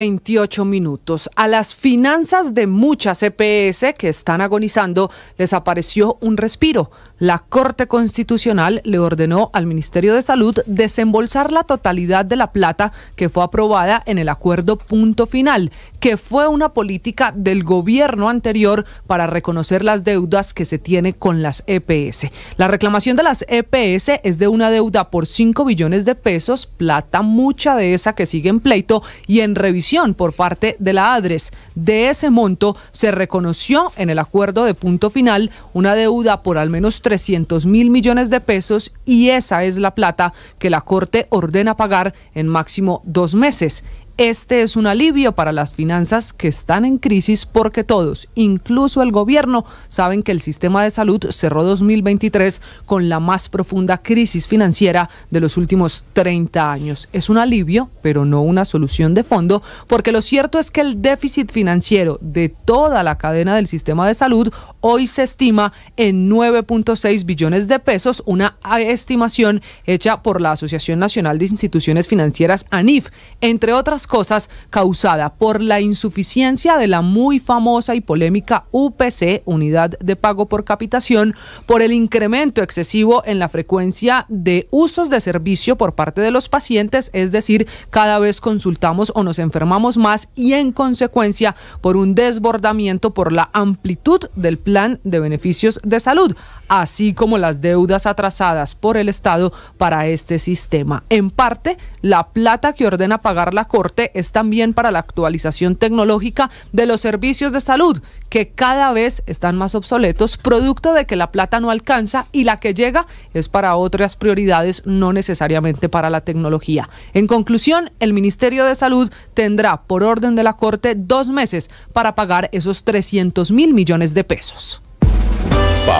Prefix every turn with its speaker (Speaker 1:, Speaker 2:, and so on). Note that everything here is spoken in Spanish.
Speaker 1: 28 minutos. A las finanzas de muchas EPS que están agonizando les apareció un respiro. La Corte Constitucional le ordenó al Ministerio de Salud desembolsar la totalidad de la plata que fue aprobada en el acuerdo punto final, que fue una política del gobierno anterior para reconocer las deudas que se tiene con las EPS. La reclamación de las EPS es de una deuda por 5 billones de pesos, plata mucha de esa que sigue en pleito y en revisión por parte de la ADRES. De ese monto se reconoció en el acuerdo de punto final una deuda por al menos 300 mil millones de pesos y esa es la plata que la Corte ordena pagar en máximo dos meses. Este es un alivio para las finanzas que están en crisis porque todos, incluso el gobierno, saben que el sistema de salud cerró 2023 con la más profunda crisis financiera de los últimos 30 años. Es un alivio, pero no una solución de fondo, porque lo cierto es que el déficit financiero de toda la cadena del sistema de salud hoy se estima en 9.6 billones de pesos, una estimación hecha por la Asociación Nacional de Instituciones Financieras ANIF. Entre otras cosas cosas causada por la insuficiencia de la muy famosa y polémica UPC, Unidad de Pago por Capitación, por el incremento excesivo en la frecuencia de usos de servicio por parte de los pacientes, es decir, cada vez consultamos o nos enfermamos más y en consecuencia por un desbordamiento por la amplitud del plan de beneficios de salud, así como las deudas atrasadas por el Estado para este sistema. En parte, la plata que ordena pagar la Corte es también para la actualización tecnológica de los servicios de salud, que cada vez están más obsoletos, producto de que la plata no alcanza y la que llega es para otras prioridades, no necesariamente para la tecnología. En conclusión, el Ministerio de Salud tendrá, por orden de la Corte, dos meses para pagar esos 300 mil millones de pesos.